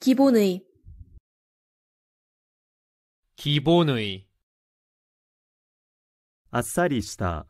기본의기본의あっさりした